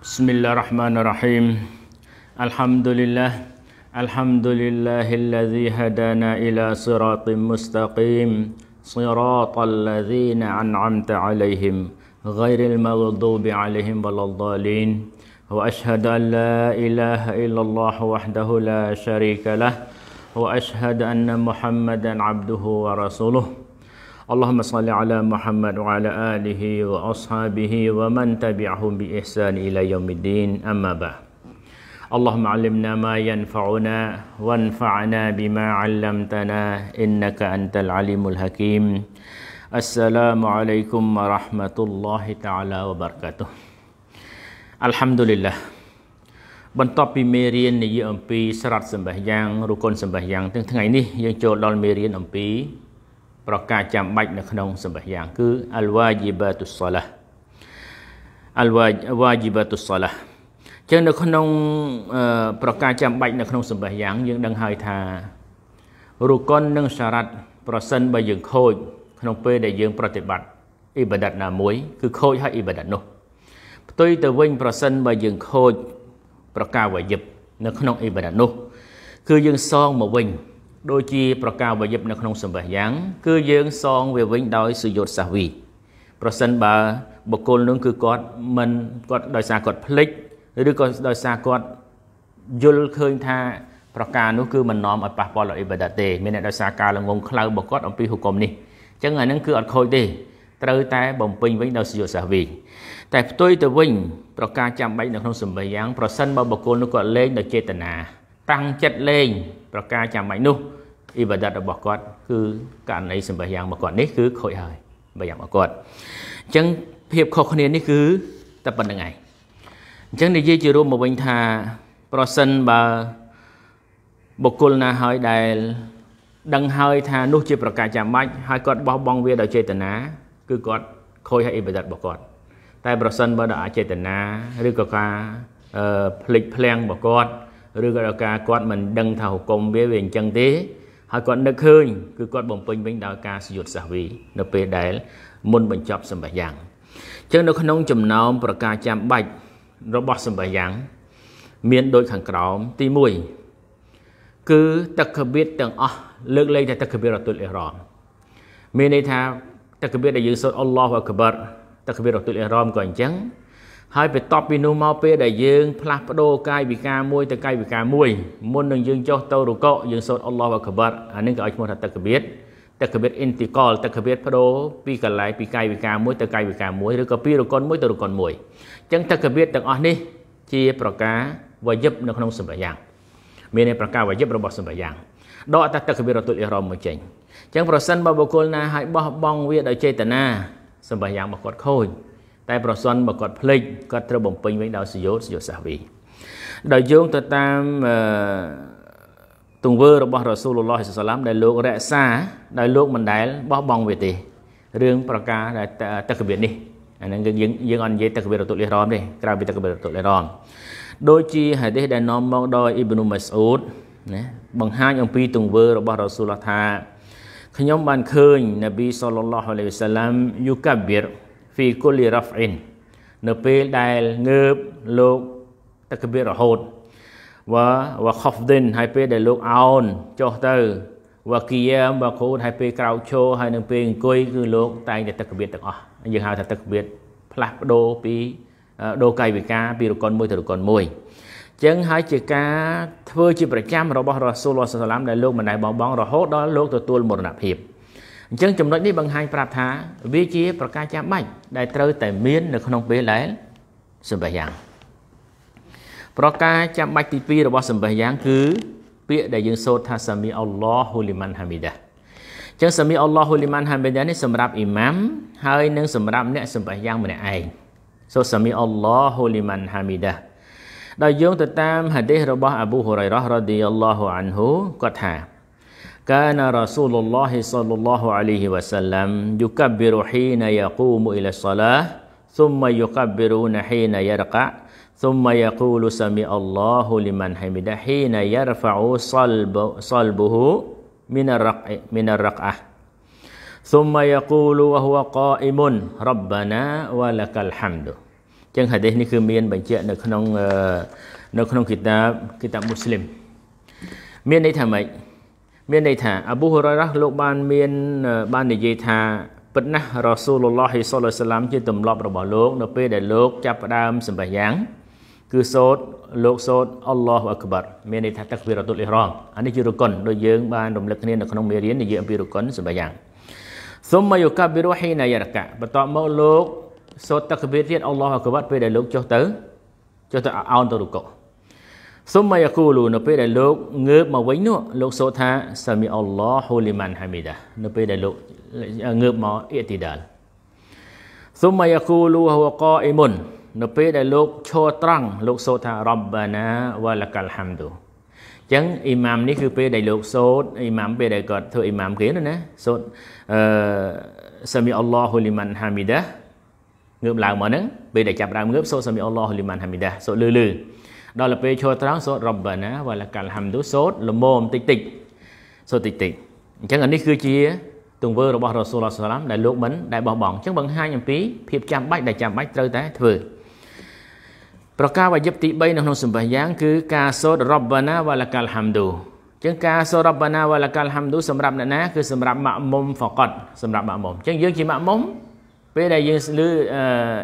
بسم الله الرحمن الرحيم الحمد لله الحمد لله الذي هدانا إلى صراط مستقيم صراط الذين أنعمت عليهم غير المغضوب عليهم ولا الضالين وأشهد أن لا إله إلا الله وحده لا شريك له وأشهد أن محمدا عبده ورسوله اللهم صل على محمد وعلى آله وأصحابه ومن تبعهم بإحسان إلى يوم الدين أما بعد اللهم علمنا ما ينفعنا وانفعنا بما علمتنا إنك أنت العليم الحكيم السلام عليكم ورحمة الله تعالى وبركاته الحمد لله បន្ទាប់ពីមេរៀននិយាយអំពីប្រការចាំបាច់នៅក្នុងសម្បះយ៉ាងគឺអលវ៉ាជីបាតុសឡាអលវ៉ាវ៉ាជីបាតុសឡាចឹងនៅក្នុងប្រការចាំបាច់នៅក្នុងសម្បះយ៉ាងយើងដឹងហើយថារុកុននិង សារ៉ាត់ប្រសិនបើយើង ខូចក្នុងពេលដែលយើង ប្រតិបត្តិអ៊ីបាដាតណាមួយគឺខូចហើយអ៊ីបាដាតនោះផ្ទុយទៅវិញប្រសិនបើយើងខូចប្រការវាយិបនៅក្នុងអ៊ីបាដាតនោះ គឺយើងសងមកវិញដូចជាប្រកៅវយិបនៅក្នុងសម្ភារយ៉ាង គឺយើងសងវាវិញដោយសុយុទ្ធសាសវីប្រសិនបើបុគ្គលនោះគឺគាត់មិនគាត់ដោយសារគាត់ភ្លេចឬក៏ដោយសារគាត់យល់ឃើញថាប្រការនោះគឺមិននាំឲ្យប៉ះពាល់ដល់អ៊ីបាដាទេ មានអ្នកដោយសារការល្ងងខ្លៅរបស់គាត់អំពីហុកុំនេះអញ្ចឹងអានឹងគឺអត់ខូចទេត្រូវតែបំពេញវិញដោយសុយុទ្ធសាសវិញតែផ្ទុយទៅវិញប្រការចាំបាច់នៅក្នុងសម្ភារយ៉ាងប្រសិនបើបុគ្គលនោះគាត់លេងដោយចេតនាតាំងចិត្តលេង ប្រការចាំបាច់នោះអ៊ីបាដាតរបស់គាត់គឺករណីសម្បះយ៉ាងរបស់គាត់នេះគឺខូចហើយបើយ៉ាងរបស់គាត់អញ្ចឹងភាពខុសគ្នានេះគឺតែប៉ុណ្្នឹងឯងអញ្ចឹងនិយាយជារួមមកវិញថាប្រសិនបើបុគ្គលណាហើយដែលដឹងហើយថានោះ ជាប្រការចាំបាច់ហើយគាត់បោះបង់វាដោយចេតនាគឺគាត់ខូចហើយអ៊ីបាដាតរបស់គាត់ តែប្រសិនបើដោយអចេតនាឬក៏ការអឺភ្លេចភ្លាំងរបស់គាត់ឬក៏ការគាត់មិនដឹងថាហុគមវាវាអញ្ចឹងទេហើយគាត់នឹកឃើញគឺគាត់បំពេញវិញដោយការសយុទ្ធសាសវីនៅពេលដែលមុនបញ្ចប់សម្បយ៉ាងអញ្ចឹងនៅក្នុងចំណោម ប្រការចាំបាច់របស់សម្បយ៉ាង មានដូចខាងក្រោម ទី1គឺតកបៀតទាំងអស់លើកលែងតែតកបៀតរតុលអ៊ីរ៉មមានន័យថា តកបៀតដែលយើងសូត្រអល់ឡោះអក្បរតកបៀតរតុលអ៊ីរ៉មក៏អញ្ចឹងហើយបន្ទាប់ពីនោះមកពេលដែលយើងផ្លាស់ប្ដូរកាយវិការមួយទៅកាយវិការមួយមុននឹងយើងចុះទៅរុកោយើងសូត្រអល់ឡោះអក្បារអានេះក៏ឲ្យឈ្មោះថាតកបៀតតកបៀតអ៊ីនទីកលតកបៀតប្ដូរពីកន្លែងពីកាយវិការមួយទៅកាយវិការមួយឬក៏ពីរុកុនមួយទៅរុកុនមួយអញ្ចឹងតកបៀតទាំងអស់នេះ ជាប្រការវយិបនៅក្នុងសម្បយ៉ាងមានន័យប្រការវយិបរបស់សម្បយ៉ាងដកអត្តតកបិរតុលអ៊ីរ៉មមកចេញអញ្ចឹងប្រសិនបើបុគ្គលណាឲ្យបោះបង់វាដោយចេតនាសម្បះយ៉ាងរបស់គាត់ខូចតែប្រសិនបើគាត់ភ្លេចគាត់ត្រូវបំពេញវិញដោយសយោសយោសាសវីដោយយោងទៅតាមទង្វើរបស់រ៉ាស៊ូលឡោះសាឡាមដែលលោករក្សាដោយលោកមិនដែលបោះបង់វាទេរឿងប្រការតកវិនេះអានឹងយើងយើងអត់និយាយតកវិរតុលិះរ៉មទេក្រៅពីតកវិរតុលិះរ៉មដូចជាហាឌីសដែលនាំមកដោយអ៊ីប្នុម៉ាស៊ូដណាបង្ហាញអំពីទង្វើរបស់រ៉ាស៊ូលឡោះថាខ្ញុំបានឃើញនប៊ីសល្លឡោះអាឡៃវសាឡាមយូកាប៊ីរហ្វីគុលីរ៉ាហ្វអ៊ីននៅពេលដែលងើបលោកតកបិររហូតវ៉ាវ៉ាខុហ្វឌិនហើយពេលដែលលោកអោនចុះទៅវ៉ាគីយ៉ាមវ៉ាខូតហើយពេលក្រោកឈរហើយនឹងពេលអង្គុយគឺលោកតែងតែតកបិរទាំងអស់យើងហៅថាតកបិរផ្លាស់ប្ដូរពីដូរកាយវិការពីរកុនមួយទៅរកុនមួយចឹងហើយជាការធ្វើជាប្រចាំរបស់រ៉ាស៊ូលឡោះសាឡាមដែលលោកមិនដែលបងបងរហូតដល់លោកទទួលមរណភាពអញ្ចឹងចំណុចនេះបង្ហាញប្រាប់ថា វាជាប្រការចាំបាច់ដែលត្រូវតែ មាន នៅក្នុងពេលដែលសម្បះយ៉ាង ប្រការចាំបាច់ទី2របស់សម្បះយ៉ាង គឺ ពាក្យដែលយើងសូត្រថាសាមីអល់ឡោះហ៊ូលីម៉ាន់ហាមីដាចឹងសាមីអល់ឡោះហ៊ូលីម៉ាន់ហាមីដានេះសម្រាប់អ៊ីម៉ាំហើយ និងសម្រាប់អ្នកសម្បះយ៉ាងម្នាក់ឯងសូសាមីអល់ឡោះហ៊ូលីម៉ាន់ហាមីដាដោយយោងទៅតាមហាឌីសរបស់អាប៊ូហ៊ុរ៉ៃរ៉ារ៉ាឌីយ៉ាឡោះអានហ៊ូគាត់ថា كان رسول الله صلى الله عليه وسلم يكبر حين يقوم إلى الصلاة ثم يكبرون حين يرقع ثم يقول سمع الله لمن حمده حين يرفع صلب صلبه من الرقع من الرقعة ثم يقول وهو قائم ربنا ولك الحمد ចឹងហាឌីសនេះគឺមានបញ្ជាក់នៅក្នុងនៅក្នុងគីតាបគីតាបមូស្លីមមានន័យថាម៉េចមានន័យថាអប៊ូហុរ៉ៃរ៉ាលោកបាន មាន បាននិយាយថាពិតណាស់រ៉ាស៊ូលឡោះសឡាឡាមជាទម្លាប់របស់លោកនៅពេលដែលលោកចាប់ផ្ដើមសម្បះយ៉ាង គឺសូត្រលោកសូត្រអល់ឡោះអក្បាត់មានន័យថាតាក់វីរ៉ាតុលអ៊ីរ៉ាមអានេះជារុគុនដូចយើង បាន រំលឹកគ្នានៅក្នុងមេរៀននិយាយអំពីរុគុនសម្បះយ៉ាងសុំមកយកកាបិរុហ៊ីណាយរកៈបន្ទាប់មក លោក សូត្រតាក់វីរទៀតអល់ឡោះអក្បាត់ពេលដែលលោកចុះទៅចុះទៅអោនទៅរុកុសុំមយកូលូនៅពេលដែលលោកងើបមកវិញនោះលោកសូត្រថាសាមីអល់ឡោះហ៊ូលីម៉ាន់ហាមីដានៅពេលដែលលោកងើបមកអ៊ីទីដាលសុំមយកូលូហូកោអ៊ីមុននៅពេលដែលលោកឈរត្រង់លោកសូត្រថារ៉បបាណាវ៉ាលកាល់ហាំឌូចឹងអ៊ីម៉ាមនេះគឺពេលដែលលោកសូត្រអ៊ីម៉ាមពេលដែលគាត់ធ្វើអ៊ីម៉ាមគេណាសូត្រអឺសាមីអល់ឡោះហ៊ូលីម៉ាន់ហាមីដាងើបឡើងមកហ្នឹងពេលដែលចាប់ដើមងើបសូត្រសាមីអល់ឡោះហ៊ូលីម៉ាន់ហាមីដាសូត្រលឺលឺដល់ទៅពេលឈរត្រង់សូត្ររ៉ាប់បាណាវ៉ាឡាកាល់ហាំឌូសូត្រល្មមតិចតិចសូត្រតិចតិចអញ្ចឹងអានេះគឺជាទង្វើរបស់រ៉ូសូលសាឡាម ដែលលោកមិនដែលបោះបង់អញ្ចឹងបង្ហាញអំពី ភាពចាំបាច់ដែលចាំបាច់ត្រូវតែធ្វើប្រការវ៉ាយិបទី3នៅក្នុងសម្ភារយ៉ាងគឺការសូត្ររ៉ាប់បាណាវ៉ាឡាកាល់ហាំឌូអញ្ចឹងការសូត្ររ៉ាប់បាណាវ៉ាឡាកាល់ហាំឌូសម្រាប់អ្នកណាគឺសម្រាប់ម៉ាក់មុំហ្វកតសម្រាប់ម៉ាក់មុំអញ្ចឹងយើងជាម៉ាក់មុំពេលដែលយើងឮ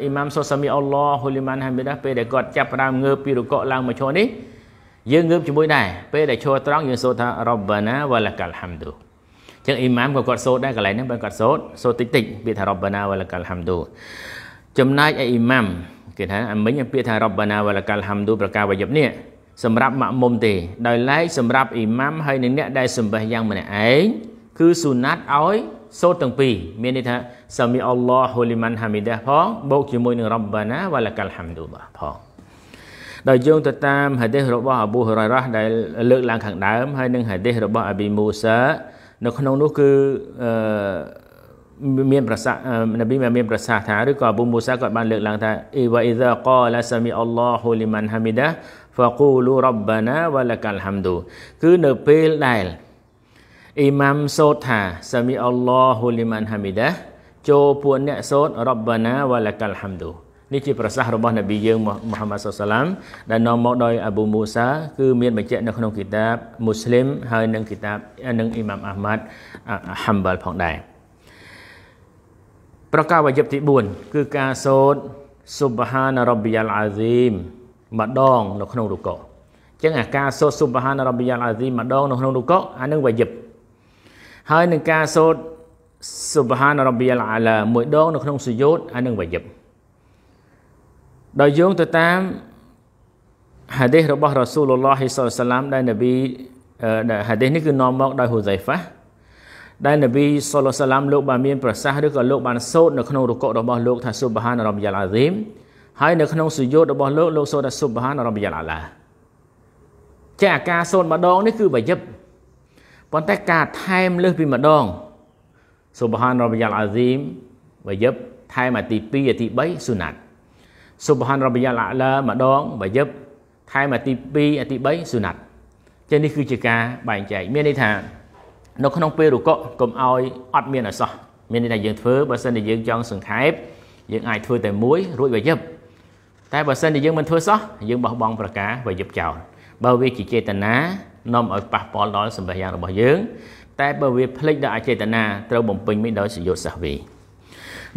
អ៊ីម៉ាមសូសាមីអល់ឡោះហ៊ូលីម៉ានហាមីដាពេលដែលគាត់ចាប់ផ្ដើមងើបពីរកកឡើងមកឈរនេះយើងងើបជាមួយ ដែរពេលដែលឈរត្រង់យើងសូត្រថារ៉ាបាណាវ៉ាឡាកាល់ហាំឌូចឹងអ៊ីម៉ាមក៏គាត់សូត្រដែរកន្លែងហ្នឹងបើគាត់សូត្រសូត្រតិចតិចពាក្យថារ៉ាបាណាវ៉ាឡាកាល់ហាំឌូចំណែកឯអ៊ីម៉ាមគេថាអាមិញពាក្យថារ៉ាបាណាវ៉ាឡាកាល់ហាំឌូប្រការវយប់នេះសម្រាប់ម៉ាក់មុំទេដោយឡែកសម្រាប់អ៊ីម៉ាមហើយនឹងអ្នកដែលសម្បេះយ៉ាងម្នាក់ឯងគឺស៊ូណាត់ឲ្យសូត្រទាំងពីរមានន័យថាសាមីអល់ឡោះហ៊ូលីម៉ាន់ហាមីដាផងបូកជាមួយនឹងរ៉ាប់បាណាវ៉ាឡាកាល់ហាំឌូឡាផងដោយយោងទៅតាមហាឌីសរបស់អប៊ូហរ៉ៃរ៉ាដែលលើកឡើងខាងដើមហើយនឹងហាឌីសរបស់អាប៊ីមូសា នៅក្នុងនោះគឺអឺមាន ប្រសានប៊ីមានប្រសាសន៍ថាឬក៏អប៊ូមូសាគាត់បានលើកឡើងថាអ៊ីវ៉ាអ៊ីសាកាឡាសាមីអល់ឡោះហ៊ូលីម៉ាន់ហាមីដាហ្វាកូលូរ៉ាប់បាណាវ៉ាឡាកាល់ហាំឌូគឺនៅពេលដែលអ៊ីម៉ាំសូត្រថាសាមីអល់ឡោហ៊ូលីម៉ានហាមីដាចូលពួកអ្នកសូត្ររ៉ាប់បាណាវ៉ាឡាកាល់ហាំឌូនេះជាប្រសាសន៍របស់នប៊ីយើងមូហាម៉ាត់សុសឡាមដែលនាំមកដោយអាប៊ូមូសាគឺមានបញ្ជាក់នៅក្នុងគីតាបមូស្លីមហើយនិងគីតាបនិងអ៊ីម៉ាំអាហ្មាត់ហាំបាល់ផងដែរប្រការវយិបទី4គឺការសូត្រ Subhan Rabbiyal Azim ម្ដងនៅក្នុងរុកអញ្ចឹងអាការសូត្រ Subhan Rabbiyal Azim ម្ដងនៅក្នុងរុកអានឹងវយិបហើយនឹងការសូត្រ Subhan Rabbiyal Ala មួយដង នៅក្នុងសុយោតហើយនឹងវយិបដោយយោងទៅតាម hadith របស់ Rasulullah sallallahu alaihi wasallam ដែល Nabi ដែល hadith នេះគឺនាំមកដោយ Huzaifah ដែល Nabi sallallahu alaihi wasallam លោកបានមានប្រសាសន៍ឬក៏លោកបានសូត្រនៅក្នុងរុករបស់លោកថា Subhan Rabbiyal Azim ហើយនៅក្នុងសុយោតរបស់លោកលោកសូត្រថា Subhan Rabbiyal Ala ចាការសូត្រម្ដងនេះគឺវយិបប៉ុន្តែការថែមលើសពីម្ដងសុបហានរ៉បយ៉ាល់អាហ្ស៊ីមបើយប់ថែមអាទី2អាទី3ស៊ុណាត់សុបហានរ៉បយ៉ាល់អាឡាម្ដងបើយប់ថែមអាទី2អាទី3ស៊ុណាត់ចឹងនេះគឺជាការបែងចែកមានន័យថានៅក្នុងពេលរុកៈកុំឲ្យអត់មានអសោះមានន័យថាយើងធ្វើបើសិនជាយើងចង់សង្ខេបយើងអាចធ្វើតែមួយ រួចវាយប់តែបើសិនជាយើងមិនធ្វើសោះយើងបោះបង់ប្រការវាយប់ចោលបើវាជាចេតនានាំឲ្យប៉ះពាល់ដល់សម្ភារៈរបស់យើងតែបើវាភ្លេចដល់អចេតនាត្រូវបំពេញមិនដោយសយុទ្ធសាសវី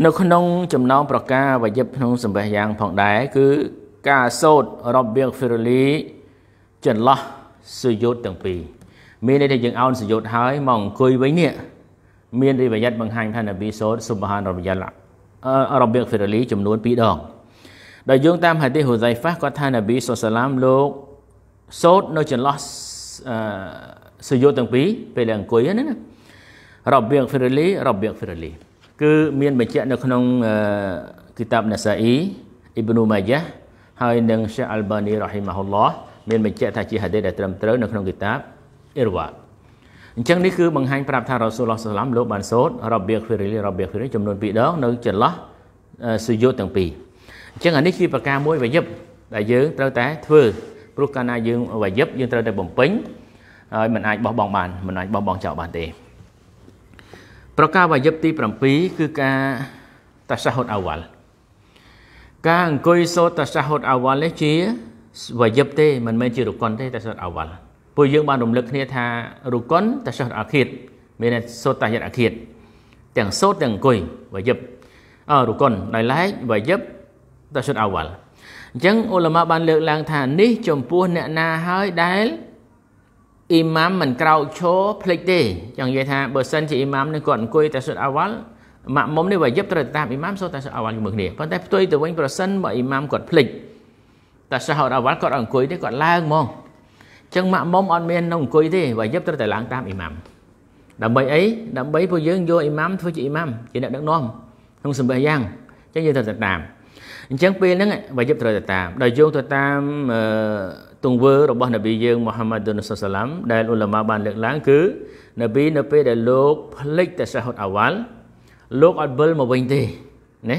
នៅក្នុងចំណោមប្រការវយិបក្នុងសម្ភារៈផងដែរគឺការសោតរបៀងហ្វេរលីចន្លោះសយុទ្ធទាំងពីរមានន័យថាយើងអោនសយុទ្ធហើយមកអង្គុយវិញនេះមានរិវយ័តបង្ហាញថានប៊ីសូតសុបហានរមយឡារបៀងហ្វេរលី ចំនួន2ដងដោយយោងតាមហាឌីសហូសៃហ្វាគាត់ថានប៊ីសូសាឡាមលោកសូតនៅចន្លោះសសុយោទាំងពីរពេលដែលអង្គុយហ្នឹងណារបៀងហ្វេរលីរបៀងហ្វេរលី គឺមានបញ្ជាក់ នៅក្នុងគីតាបណាសាអ៊ីអ៊ីប្នូម៉ាយ៉ាហើយនឹង Syekh Albani rahimahullah មានបញ្ជាក់ថាជាហាឌីសដែលត្រឹមត្រូវនៅក្នុងគីតាបអ៊ីរវ៉ាអញ្ចឹងនេះគឺបង្ហាញប្រាប់ថារ៉ូសូលឡោះសាឡាមលោកបានសូត្ររបៀងហ្វេរលីរបៀងហ្វេរលីចំនួន2ដងនៅចន្លោះសុយោទាំងពីរអញ្ចឹងអានេះជាប្រការមួយវាយឹបដែលយើងត្រូវតែធ្វើព្រោះកាលណាយើងវាយឹបយើងត្រូវតែបំពេញហើយមិនអាចបោះបង់បានមិនអាចបោះបង់ចោលបានទេប្រការវាយឹបទី7គឺការតាសាហុតអវ៉ាល់ការអង្គុយសូត្រតាសាហុតអវ៉ាល់នេះជាវាយឹបទេមិនមែនជារុកុនទេតាសាហុតអវ៉ាល់ពួកយើងបានរំលឹកគ្នាថារុកុនតាសាហុតអាឃិតមានសូត្រតាយតអាឃិតទាំងសូត្រទាំងអង្គុយវាយឹបអរុកុនដោយឡែកវាយឹបតាសាហុតអវ៉ាល់អញ្ចឹងអ៊ូឡាម៉ាបានលើកឡើងថា នេះ ចំពោះអ្នកណាហើយដែលអ៊ីម៉ាមមិនក្រោកឈរភ្លេចទេចង់និយាយថាបើសិនជាអ៊ីម៉ាមនេះគាត់អង្គុយតែសុទ្ធអាវ៉ាល់ម៉ាក់មុំនេះវាយប់ត្រូវតាមអ៊ីម៉ាមសូត្រតែសុទ្ធអាវ៉ាល់ជាមួយគ្នាប៉ុន្តែផ្ទុយទៅវិញប្រសិនបើអ៊ីម៉ាមគាត់ភ្លេចតែសុទ្ធអាវ៉ាល់គាត់អង្គុយទេគាត់ឡើងហ្មងអញ្ចឹងម៉ាក់មុំអត់មាននៅអង្គុយទេវាយប់ត្រូវតែឡើងតាមអ៊ីម៉ាមដើម្បីអីដើម្បីពួកយើងយកអ៊ីម៉ាមធ្វើជាអ៊ីម៉ាមជាអ្នកដឹកនាំក្នុងសម្ភារយ៉ាងអញ្ចឹងយើងត្រូវតែតាមអញ្ចឹងពេលហ្នឹងវាយប់ត្រូវតែតាមដោយយោងទៅតាមទង្វើរបស់នប៊ីយើងមូហាម៉ាត់ឌុនសុសឡាំដែលអ៊ុលម៉ាបានលើកឡើងគឺនប៊ីនៅពេលដែលលោកផ្លេចតែសាហុតអាវ៉ាល់លោកអត់វិលមកវិញទេណា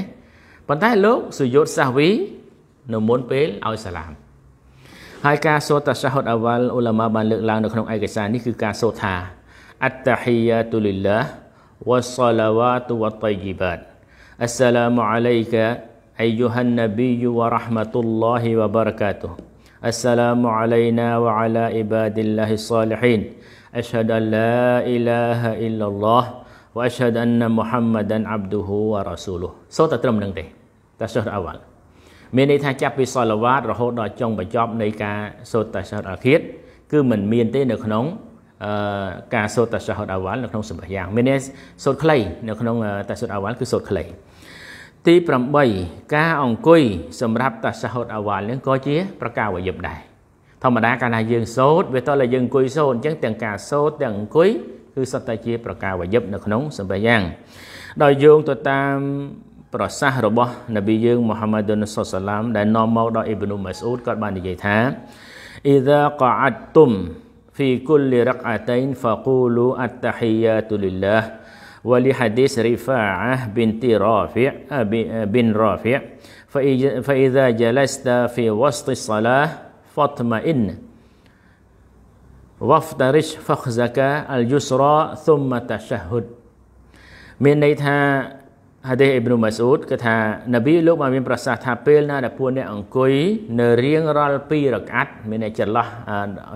ប៉ុន្តែលោកសុយុតសាវីនៅមុនពេលឲ្យសាឡាមហើយការសូត្រតាសាហុតអាវ៉ាល់អ៊ុលម៉ាបានលើកឡើងនៅក្នុងឯកសារនេះគឺការសូត្រថាអត្តហ៊ីយ៉ាតុលីឡាវ៉ាសឡាវ៉ាតុវ៉ាតៃជីបាតអស្សឡាមអាឡៃកា أيها النبي ورحمة الله وبركاته السلام علينا وعلى عباد الله الصالحين أشهد أن لا إله إلا الله وأشهد أن محمدا عبده ورسوله សូត្រតែត្រឹមនឹងទេតែសូត្រអវលមានន័យថាចាប់ពីសលវ៉ាត រហូតដល់ចុងបញ្ចប់នៃការសូត្រតែសូត្រអឃាតគឺมันមានទេនៅក្នុងអឺការសូត្រតែសូត្រអវលនៅក្នុងសម្ភារយ៉ាងមានសូត្រខ្លីនៅក្នុងតែសូត្រអវលគឺសូត្រខ្លីទី8ការអង្គុយសម្រាប់តាសាហុតអាវ៉ាលនឹងក៏ជាប្រការវយប់ដែរធម្មតាកាលណាយើងសូត្រវាតើយើងអង្គុយសូត្រអញ្ចឹងទាំងការសូត្រទាំងអង្គុយគឺសុទ្ធតែជាប្រការវយប់នៅក្នុងសម្ភារយ៉ាង ដោយយោងទៅតាមប្រសាសន៍របស់នប៊ីយើងមូហាម៉ាឌុនសុសឡាមដែលនាំមកដល់អ៊ីប្នូម៉ាស៊ូដគាត់បាននិយាយថា إذا قعدتم في كل ركعتين فقولوا التحيات لله ولحديث رفاعة بنت رافع بن رافع فإذا جلست في وسط الصلاة فاطمئن وافترش فخزك اليسرى ثم تشهد មានន័យថាហាឌីសអ៊ីប្នូម៉ាស៊ូតគឺថានប៊ីលោកបានមានប្រសាសន៍ថាពេលណាដែលពួកអ្នកអង្គុយនៅរៀងរាល់2រកាត់ មានន័យចន្លោះ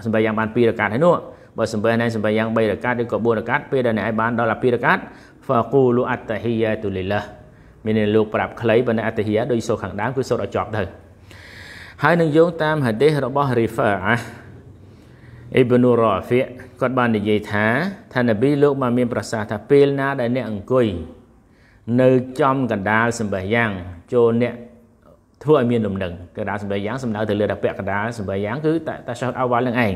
សម្រាប់យ៉ាងបាន2រកាត់ហើយនោះបើសម្បែអ្នកសម្បែយ៉ាង3រកាត់ឬក៏4រកាត់ពេលដែលអ្នកឯងបានដល់អា2រកាត់ faqulu at-tahiyatu lillah មានន័យលោកប្រាប់ខ្លីបើអ្នកអត្តហិយាដោយសូត្រខាងដើមគឺសូត្រឲ្យចប់ទៅហើយនឹងយោងតាមហាឌីសរបស់ Rifa'ah អ៊ីបនូរ៉ាហ្វីគាត់បាននិយាយថា ថានប៊ីលោកបានមានប្រសាសន៍ថាពេលណាដែលអ្នកអង្គុយនៅចំកណ្ដាលសម្បះយ៉ាងចូលអ្នកធ្វើឲ្យមានលំនឹងកណ្ដាលសម្បះយ៉ាងសំដៅទៅលើតាពាក់កណ្ដាលសម្បះយ៉ាងគឺតាតាសោតអវ៉ាលនឹងឯង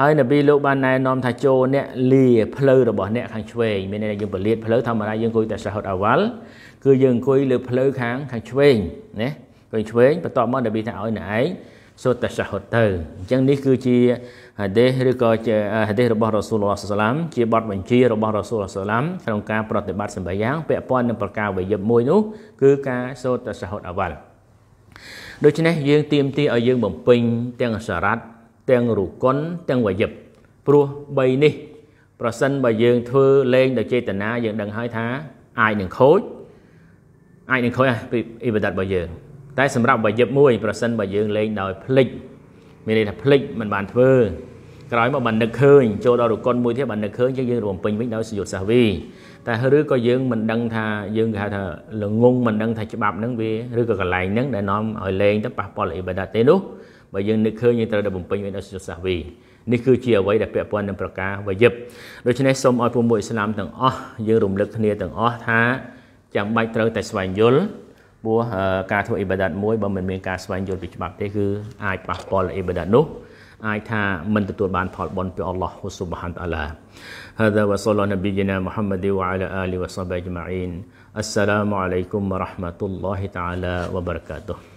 ហើយនប៊ីលោកបានណែនាំថាចូលអ្នកលាផ្លូវរបស់អ្នកខាងឆ្វេងមានន័យថាយើងពលាតផ្លូវធម្មតាយើងអង្គុយតែសាហុតអាវ៉ាល់គឺយើងអង្គុយលើផ្លូវខាងខាងឆ្វេងណាខាងឆ្វេងបន្ទាប់មកនប៊ីថាឲ្យអ្នកឯងសូត្រតែសាហុតទៅអញ្ចឹងនេះគឺជាហាឌីសឬក៏ជាហាឌីសរបស់រ៉ាស៊ូលឡោះសាឡាម ជាបទបញ្ជារបស់រ៉ាស៊ូលឡោះសាឡាម ក្នុងការប្រតិបត្តិសម្បាយ៉ាងពាក់ព័ន្ធនឹងប្រការវេយប់មួយនោះ គឺការសូត្រតែសាហុតអាវ៉ាល់ដូច្នេះយើងទៀមទីឲ្យយើងបំពេញទាំងសារ៉ាត់ទាំងរុគុណទាំងវយិបព្រោះ3នេះប្រសិនបើយើងធ្វើលេងដោយចេតនាយើងដឹងហើយថាអាចនឹងខូចអាចនឹងខូចពីអ៊ីបាដាតរបស់យើងតែសម្រាប់វយិបមួយប្រសិនបើយើងលេងដោយភ្លេចមានន័យថាភ្លេចមិនបានធ្វើក្រោយមកបាននឹកឃើញចូលដល់រុគុណមួយទៀតបាននឹកឃើញចឹងយើងរំពេញវិញដោយសយុទ្ធសាសវីតែឬក៏យើងមិនដឹងថាយើងគេហៅថាល្ងងមិនដឹងថាច្បាប់ហ្នឹងវាឬក៏កន្លែងហ្នឹងដែលនាំឲ្យលេងទៅប៉ះពាល់អ៊ីបាដាតទេនោះបើយើងនឹកឃើញយើងត្រូវតែបំពេញវាដោយសុចសាសវីនេះគឺជាអ្វីដែលពាក់ព័ន្ធនឹងប្រការវយិបដូច្នេះសូមឲ្យពុំមួយអ៊ីស្លាមទាំងអស់យើងរំលឹកគ្នាទាំងអស់ថា ចាំបាច់ត្រូវតែស្វែងយល់ព្រោះការធ្វើអ៊ីបាដាតមួយបើមិនមានការស្វែងយល់ពីច្បាប់ទេគឺអាចប៉ះពាល់អ៊ីបាដាតនោះអាចថាមិនទទួលបានផលបុណ្យពីអល់ឡោះហ៊ូស៊ុបហានតាឡា هذا وصلى الله نبينا محمد وعلى آله وصحبه أجمعين السلام عليكم ورحمة الله تعالى وبركاته